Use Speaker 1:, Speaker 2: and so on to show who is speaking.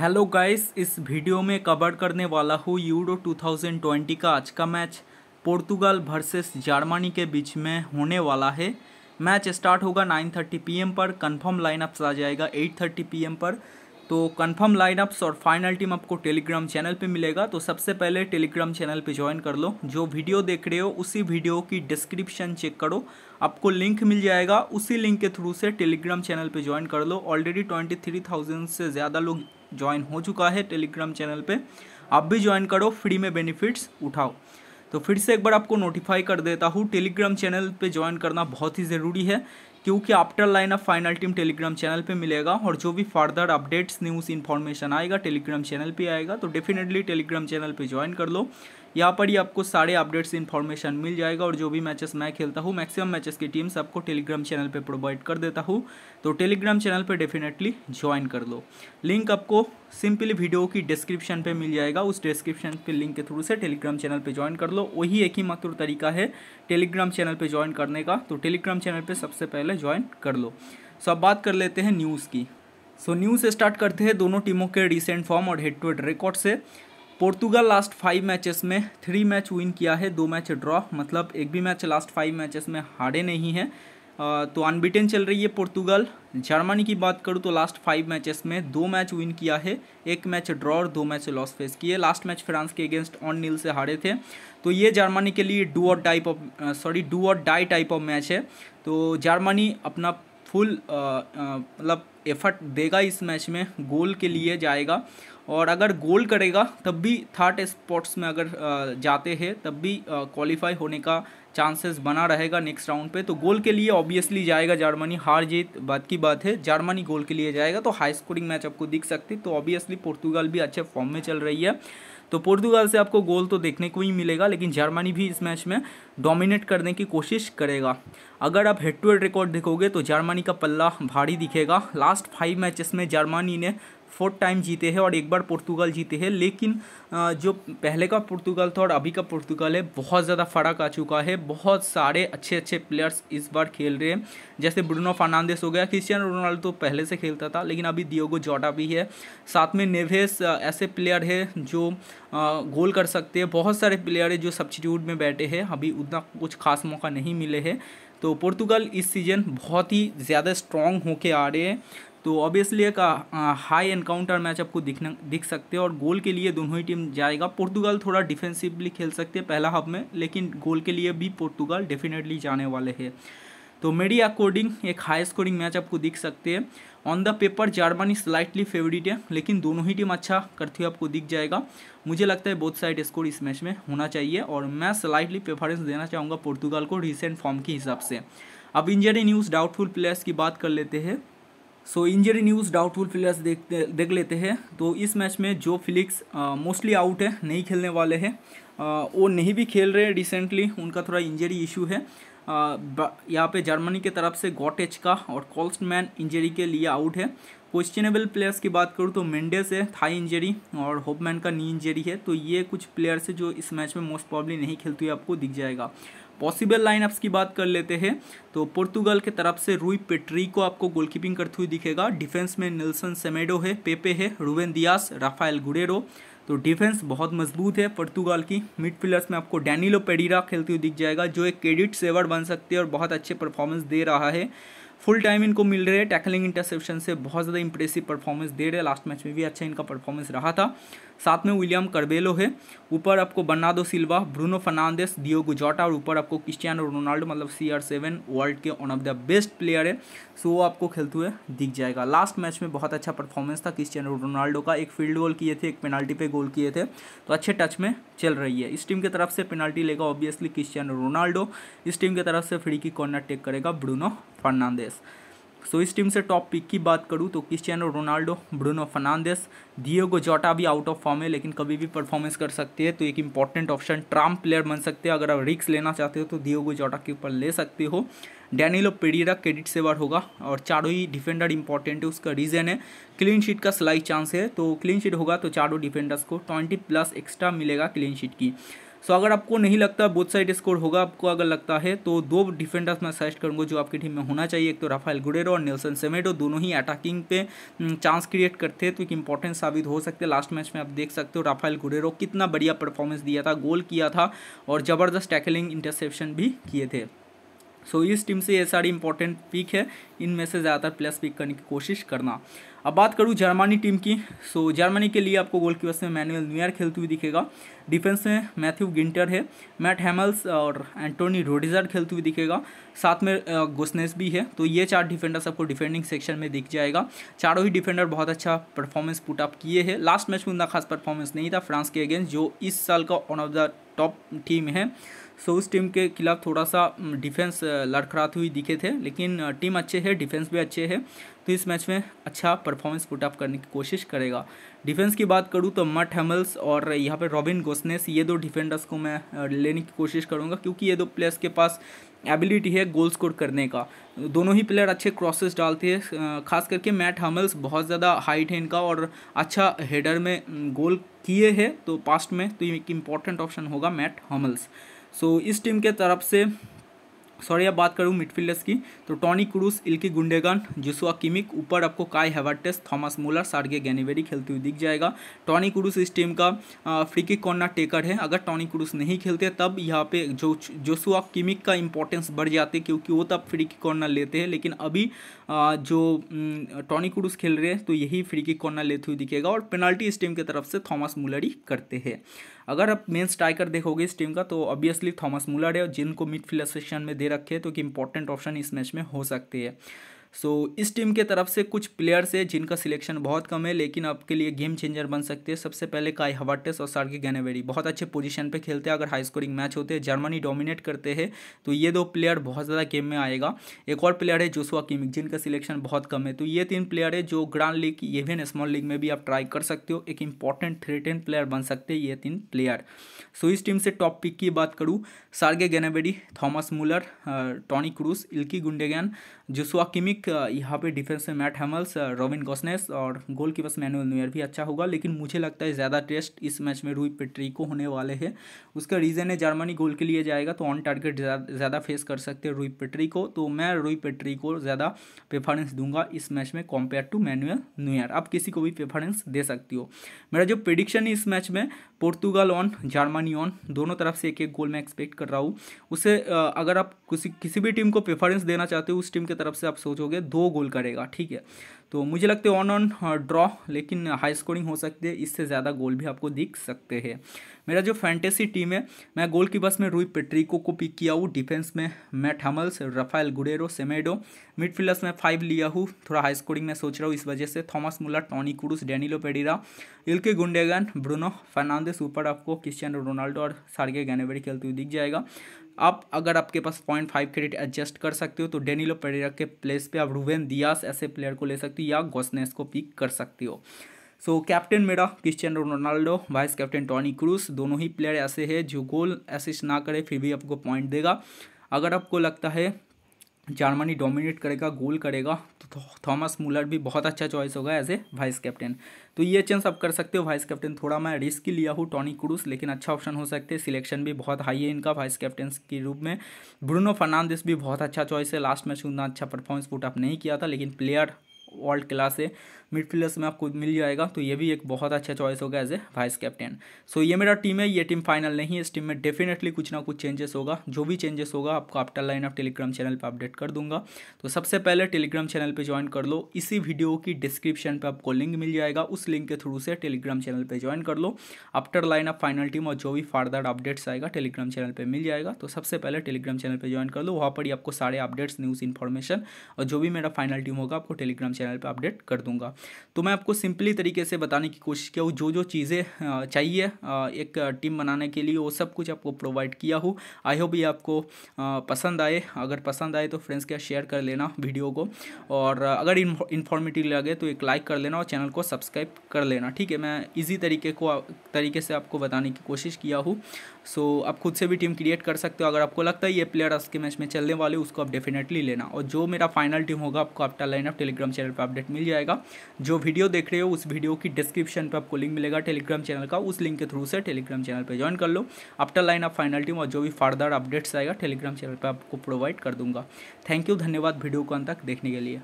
Speaker 1: hello guys इस video में cover करने वाला हूँ यूरो 2020 का आज का मैच पुर्तगाल वर्सेस जर्मनी के बीच में होने वाला है मैच स्टार्ट होगा 9:30 पीएम पर कंफर्म लाइनअप्स आ जाएगा 8:30 पीएम पर तो कंफर्म लाइनअप्स और फाइनल टीम आपको टेलीग्राम चैनल पे मिलेगा तो सबसे पहले टेलीग्राम चैनल पे ज्वाइन कर लो जो वीडियो देख रहे हो उसी वीडियो की डिस्क्रिप्शन चेक करो आपको लिंक मिल जाएगा उसी लिंक के थ्रू से टेलीग्राम चैनल पे ज्वाइन कर लो ऑलरेडी ट्वेंटी से ज़्यादा लोग ज्वाइन हो चुका है टेलीग्राम चैनल पे आप भी ज्वाइन करो फ्री में बेनिफिट्स उठाओ तो फिर से एक बार आपको नोटिफाई कर देता हूँ टेलीग्राम चैनल पे ज्वाइन करना बहुत ही ज़रूरी है क्योंकि after lineup final team Telegram channel पे मिलेगा और जो भी फर्दर अपडेट्स न्यूज़ इन्फॉर्मेशन आएगा टेलीग्राम चैनल पे आएगा तो डेफिनेटली टेलीग्राम चैनल पे ज्वाइन कर लो यहाँ पर ही आपको सारे अपडेट्स इन्फॉर्मेशन मिल जाएगा और जो भी मैचेस मैं खेलता हूँ मैक्सिमम मैचेस की टीम्स आपको टेलीग्राम चैनल पर प्रोवाइड कर देता हूँ तो टेलीग्राम चैनल पर डेफिनेटली ज्वाइन कर लो लिंक आपको सिंपली वीडियो की डिस्क्रिप्शन पे मिल जाएगा उस डिस्क्रिप्शन पे लिंक के थ्रू से टेलीग्राम चैनल पे ज्वाइन कर लो वही एक ही मात्र तरीका है टेलीग्राम चैनल पे ज्वाइन करने का तो टेलीग्राम चैनल पे सबसे पहले ज्वाइन कर लो सो अब बात कर लेते हैं न्यूज़ की सो न्यूज़ स्टार्ट करते हैं दोनों टीमों के रिसेंट फॉर्म और हेड टू हेड रिकॉर्ड से पोर्तुगल लास्ट फाइव मैचेस में थ्री मैच विन किया है दो मैच ड्रॉ मतलब एक भी मैच लास्ट फाइव मैचेस में हारे नहीं है तो अनबिटेन चल रही है पोर्तुगल जर्मनी की बात करूँ तो लास्ट फाइव मैचेस में दो मैच विन किया है एक मैच ड्रॉ और दो मैच लॉस फेस किए लास्ट मैच फ्रांस के अगेंस्ट ऑन नील से हारे थे तो ये जर्मनी के लिए do or type of sorry do or die type of match है तो जर्मनी अपना फुल मतलब एफर्ट देगा इस मैच में गोल के लिए जाएगा और अगर गोल करेगा तब भी थर्ड स्पॉट्स में अगर जाते हैं तब भी क्वालिफाई होने का चांसेस बना रहेगा नेक्स्ट राउंड पे तो गोल के लिए ऑब्वियसली जाएगा जर्मनी हार जीत बात की बात है जर्मनी गोल के लिए जाएगा तो हाई स्कोरिंग मैच आपको दिख सकती तो ऑब्वियसली पुर्तगाल भी अच्छे फॉर्म में चल रही है तो पोर्तुगाल से आपको गोल तो देखने को ही मिलेगा लेकिन जर्मनी भी इस मैच में डोमिनेट करने की कोशिश करेगा अगर आप हेड टू हेड रिकॉर्ड देखोगे तो जर्मनी का पल्ला भारी दिखेगा लास्ट फाइव मैचेस में जर्मनी ने फोर्थ टाइम जीते हैं और एक बार पुर्तगाल जीते हैं लेकिन जो पहले का पुर्तगाल था और अभी का पुर्तगाल है बहुत ज़्यादा फ़र्क आ चुका है बहुत सारे अच्छे अच्छे प्लेयर्स इस बार खेल रहे हैं जैसे ब्रूनो फर्नांडिस हो गया क्रिस्टियानो रोनाल्डो तो पहले से खेलता था लेकिन अभी दियोगो जोटा भी है साथ में नेवेस ऐसे प्लेयर है जो गोल कर सकते हैं बहुत सारे प्लेयर है जो सब्सिट्यूट में बैठे हैं अभी उतना कुछ खास मौका नहीं मिले हैं तो पुर्तगाल इस सीज़न बहुत ही ज़्यादा स्ट्रॉन्ग होके आ रहे हैं तो ऑब्वियसली एक हाई एनकाउंटर मैच आपको दिखना दिख सकते हैं और गोल के लिए दोनों ही टीम जाएगा पुर्तगाल थोड़ा डिफेंसिवली खेल सकते हैं पहला हाफ में लेकिन गोल के लिए भी पुर्तगाल डेफिनेटली जाने वाले हैं तो मेरी अकॉर्डिंग एक हाई स्कोरिंग मैच आपको दिख सकते हैं on the paper Germany slightly favourite है लेकिन दोनों ही टीम अच्छा करती हुई आपको दिख जाएगा मुझे लगता है बोथ साइड स्कोर इस मैच में होना चाहिए और मैं स्लाइटली प्रेफरेंस देना चाहूँगा पुर्तगाल को रिसेंट फॉर्म के हिसाब से अब इंजरी न्यूज़ डाउटफुल प्लेयर्स की बात कर लेते हैं so injury news doubtful players देखते देख लेते हैं तो इस मैच में जो फिलिक्स मोस्टली आउट है नहीं खेलने वाले हैं वो नहीं भी खेल रहे रिसेंटली उनका थोड़ा इंजरी इशू है यहाँ पे जर्मनी के तरफ से गॉटेज का और कॉल्स्टमैन इंजरी के लिए आउट है क्वेश्चनेबल प्लेयर्स की बात करूँ तो मेंडेस है थाई इंजरी और होपमैन का नी इंजरी है तो ये कुछ प्लेयर्स है जो इस मैच में मोस्ट प्रॉब्ली नहीं खेलते हुए आपको दिख जाएगा पॉसिबल लाइनअप्स की बात कर लेते हैं तो पुर्तुगाल के तरफ से रुई पेट्री को आपको गोलकीपिंग करते हुए दिखेगा डिफेंस में निल्सन सेमेडो है पेपे है रुवेन दियास राफाइल गुडेरो तो डिफेंस बहुत मजबूत है पुर्तगाल की मिडफील्डर्स में आपको डैनिलो पेडीरा खेलते हुए दिख जाएगा जो एक क्रेडिट सेवर बन सकते हैं और बहुत अच्छे परफॉर्मेंस दे रहा है फुल टाइम इनको मिल रहे हैं टैकलिंग इंटरसेप्शन से बहुत ज़्यादा इंप्रेसिव परफॉर्मेंस दे रहे हैं लास्ट मैच में भी अच्छा इनका परफॉर्मेंस रहा था साथ में विलियम करबेलो है ऊपर आपको Bernardo Silva Bruno Fernandes Diogo Jota और ऊपर आपको क्रिस्टियानो रोनाल्डो मतलब सी आर सेवन वर्ल्ड के one of the best player है सो वो आपको खेलते हुए दिख जाएगा लास्ट मैच में बहुत अच्छा परफॉर्मेंस था क्रिस्टियानो रोनाल्डो का एक फील्ड गोल किए थे एक पेनाल्टी पे गोल किए थे तो अच्छे टच में चल रही है इस टीम की तरफ से पेनाल्टी लेगा ऑब्वियसली क्रिस्टियानो रोनाल्डो इस टीम की तरफ से फ्री की कॉर्नर टेक करेगा ब्रूनो फर्नांडेस सो इस टीम से टॉप पिक की बात करूँ तो Cristiano Ronaldo Bruno Fernandes Diogo Jota भी आउट ऑफ फॉर्म है लेकिन कभी भी परफॉर्मेंस कर सकते हैं तो एक इंपॉर्टेंट ऑप्शन ट्राम प्लेयर बन सकते हैं अगर आप रिक्स लेना चाहते हो तो दियोगो जोटा के ऊपर ले सकते हो डैनिलो पेडीरा क्रेडिट सेवर होगा और चारों ही डिफेंडर इंपॉर्टेंट है उसका रीज़न है क्लीन शीट का स्लाइड चांस है तो क्लीन शीट होगा तो चारों डिफेंडर्स को ट्वेंटी प्लस एक्स्ट्रा मिलेगा क्लीन शीट की सो अगर आपको नहीं लगता बोथ साइड स्कोर होगा आपको अगर लगता है तो दो डिफेंडर्स मैं सजेस्ट करूँगा जो आपकी टीम में होना चाहिए एक तो राफेल गुडेरो और नेल्सन सेमेडो दोनों ही अटैकिंग पे चांस हम्म, क्रिएट करते हैं तो एक इंपॉर्टेंट साबित हो सकते हैं लास्ट मैच में आप देख सकते हो राफेल गुडेरो कितना बढ़िया परफॉर्मेंस दिया था गोल किया था और ज़बरदस्त टैकलिंग इंटरसेप्शन भी किए थे सो so, इस टीम से ये सारी इंपॉर्टेंट पिक है इनमें से ज़्यादातर प्लस पिक करने की कोशिश करना अब बात करूँ जर्मनी टीम की सो so, जर्मनी के लिए आपको गोल कीपर्स में मैनुअल न्यूयर खेलते हुए दिखेगा डिफेंस में मैथ्यू गिंटर है मैट हैमल्स और एंटोनी रोडिजर खेलते हुए दिखेगा साथ में गोसनेस भी है तो ये चार डिफेंडर्स आपको डिफेंडिंग सेक्शन में दिख जाएगा चारों ही डिफेंडर बहुत अच्छा परफॉर्मेंस पुटअप किए हैं लास्ट मैच में उनका खास परफॉर्मेंस नहीं था फ्रांस के अगेंस्ट जो इस साल का one of the top team है सो उस टीम के खिलाफ थोड़ा सा डिफेंस लड़खड़ाते हुए दिखे थे लेकिन टीम अच्छे है डिफेंस भी अच्छे है तो इस मैच में अच्छा परफॉर्मेंस पुट अप करने की कोशिश करेगा डिफेंस की बात करूँ तो मट हेमल्स और यहाँ पर रॉबिन गोसनेस ये दो डिफेंडर्स को मैं लेने की कोशिश करूँगा क्योंकि ये दो प्लेयर्स के पास एबिलिटी है गोल स्कोर करने का दोनों ही प्लेयर अच्छे क्रॉसेस डालते हैं खास करके मैट हमल्स बहुत ज़्यादा हाइट है इनका और अच्छा हेडर में गोल किए हैं तो पास्ट में तो ये एक इम्पॉर्टेंट ऑप्शन होगा मैट हमल्स सो so, इस टीम के तरफ से सॉरी अब बात करूँ मिडफील्डर्स की तो टॉनी क्रूस इल्की गुंडेगन जिसुआ किमिक ऊपर आपको काय हेवर्टेस थॉमस मूलर सार्गे गैनीवेरी खेलते हुए दिख जाएगा टॉनी क्रूस इस टीम का फ्रीकी कॉर्नर टेकर है अगर टॉनी क्रूस नहीं खेलते तब यहाँ पे जो जोसुआ किमिक का इंपॉर्टेंस बढ़ जाते क्योंकि वो तब फ्रीकी कॉर्नर लेते हैं लेकिन अभी आ, जो टॉनी क्रूस खेल रहे हैं तो यही फ्रीकी कॉर्नर लेते हुए दिखेगा और पेनल्टी इस टीम की तरफ से थॉमस मूलर ही करते हैं अगर आप मेन स्ट्राइकर देखोगे इस टीम का तो ऑब्वियसली थॉमस मूलर है जिनको मिडफील्ड सेक्शन में दे रखे तो एक इंपॉर्टेंट ऑप्शन इस मैच में हो सकती है सो so, इस टीम के तरफ से कुछ प्लेयर्स है जिनका सिलेक्शन बहुत कम है लेकिन आपके लिए गेम चेंजर बन सकते हैं सबसे पहले काई हवाटेस और सार्गी गैनेवेरी बहुत अच्छे पोजीशन पे खेलते हैं अगर हाई स्कोरिंग मैच होते हैं जर्मनी डोमिनेट करते हैं तो ये दो प्लेयर बहुत ज़्यादा गेम में आएगा एक और प्लेयर है जोसुआ किमिक जिनका सिलेक्शन बहुत कम है तो ये तीन प्लेयर है जो grand league even small league में भी आप ट्राई कर सकते हो एक इंपॉर्टेंट थ्रेटेन प्लेयर बन सकते हैं ये तीन प्लेयर सो इस टीम से टॉप पिक की बात करूँ Serge Gnabry Thomas Muller Toni Kroos Ilkay Gundogan Joshua Kimmich pick यहाँ पे डिफेंस में मैट हैमल्स रॉबिन गोसनेस और गोल कीपर्स मैनुअल न्यूयर भी अच्छा होगा लेकिन मुझे लगता है ज़्यादा टेस्ट इस मैच में रूई पेट्री को होने वाले हैं उसका रीज़न है जर्मनी गोल के लिए जाएगा तो ऑन टारगेट ज़्यादा फेस कर सकते हैं रूई पेट्री को तो मैं रूई पेट्री को ज़्यादा प्रेफरेंस दूंगा इस मैच में कंपेयर टू मैनुअल न्यूयर आप किसी को भी प्रेफरेंस दे सकती हो मेरा जो प्रिडिक्शन है इस मैच में पोर्तुगाल ऑन जर्मनी ऑन दोनों तरफ से एक एक गोल मैं एक्सपेक्ट कर रहा हूँ उसे अगर आप किसी किसी भी टीम को प्रेफरेंस देना चाहते हो उस टीम की तरफ से आप सोचो दोगे दो गोल करेगा ठीक है तो मुझे लगता है ऑन ऑन ड्रॉ लेकिन हाई स्कोरिंग हो सकती है इससे ज़्यादा गोल भी आपको दिख सकते हैं मेरा जो फैंटेसी टीम है मैं गोल की बस में रूई पेट्रिको को पिक किया हूँ डिफेंस में Mats Hummels Raphael Guerreiro Semedo midfielders में फाइव लिया हूँ थोड़ा हाई स्कोरिंग में सोच रहा हूँ इस वजह से Thomas Muller Toni Kroos Danilo Pereira Ilkay Gundogan Bruno Fernandes ऊपर आपको क्रिस्टियानो रोनाल्डो और सार्गे गैनेबरी खेलते हुए दिख जाएगा आप अगर आपके पास पॉइंट फाइव क्रेडिट एडजस्ट कर सकते हो तो डेनिलो पेडिरा के प्लेस पर आप रूवेन दियास ऐसे प्लेयर को ले सकते हो सकती या गोसनेस को पिक कर सकती हो सो कैप्टन मेरा Cristiano Ronaldo vice captain Toni Kroos दोनों ही प्लेयर ऐसे हैं जो गोल असिस्ट ना करे फिर भी आपको पॉइंट देगा अगर आपको लगता है जर्मनी डोमिनेट करेगा गोल करेगा तो थॉमस मुलर भी बहुत अच्छा चॉइस होगा एज ए वाइस कैप्टन तो ये चेंज आप कर सकते हो वाइस कैप्टन थोड़ा मैं रिस्क ही लिया हूँ टॉनी क्रूस लेकिन अच्छा ऑप्शन हो सकते हैं सिलेक्शन भी बहुत हाई है इनका वाइस कैप्टन के रूप में ब्रूनो फर्नांडिस भी बहुत अच्छा चॉइस है लास्ट मैच उतना अच्छा परफॉर्मेंस पुट अप नहीं किया था लेकिन प्लेयर वर्ल्ड क्लास है मिडफील्डर्स में आपको मिल जाएगा तो ये भी एक बहुत अच्छा चॉइस होगा as a vice captain so ये मेरा टीम है ये टीम फाइनल नहीं है इस टीम में डेफिनेटली कुछ ना कुछ चेंजेस होगा जो भी चेंजेस होगा आपको after lineup Telegram channel पर अपडेट कर दूंगा तो सबसे पहले टेलीग्राम चैनल पर ज्वाइन कर लो इसी वीडियो की डिस्क्रिप्शन पर आपको लिंक मिल जाएगा उस लिंक के थ्रू से टेलीग्राम चैनल पर ज्वाइन कर लो after lineup final team और जो भी फर्दर अपडेट्स आएगा टेलीग्राम चैनल पर मिल जाएगा तो सबसे पहले टेलीग्राम चैनल पर ज्वाइन कर लो वहाँ पर ही आपको सारे अपडेट्स न्यूज़ इन्फॉर्मेशन और जो भी मेरा फाइनल टीम होगा आपको टेलीग्राम चैनल पर अपडेट कर दूंगा तो मैं आपको सिंपली तरीके से बताने की कोशिश किया हूँ जो जो चीज़ें चाहिए एक टीम बनाने के लिए वो सब कुछ आपको प्रोवाइड किया हूँ आई होप ये आपको पसंद आए अगर पसंद आए तो फ्रेंड्स के शेयर कर लेना वीडियो को और अगर इन्फॉर्मेटिव लगे तो एक लाइक कर लेना और चैनल को सब्सक्राइब कर लेना ठीक है मैं इजी तरीके को तरीके से आपको बताने की कोशिश किया हूँ सो आप खुद से भी टीम क्रिएट कर सकते हो अगर आपको लगता है ये प्लेयर आज के मैच में चलने वाले उसको आप डेफिनेटली लेना और जो मेरा फाइनल टीम होगा आपको आपका लाइन ऑफ टेलीग्राम चैनल पर अपडेट मिल जाएगा जो वीडियो देख रहे हो उस वीडियो की डिस्क्रिप्शन पर आपको लिंक मिलेगा टेलीग्राम चैनल का उस लिंक के थ्रू से टेलीग्राम चैनल पर ज्वाइन कर लो आपका लाइन ऑफ फाइनल टीम और जो भी फर्दर अपडेट्स आएगा टेलीग्राम चैनल पर आपको प्रोवाइड कर दूंगा थैंक यू धन्यवाद वीडियो को अंत तक देखने के लिए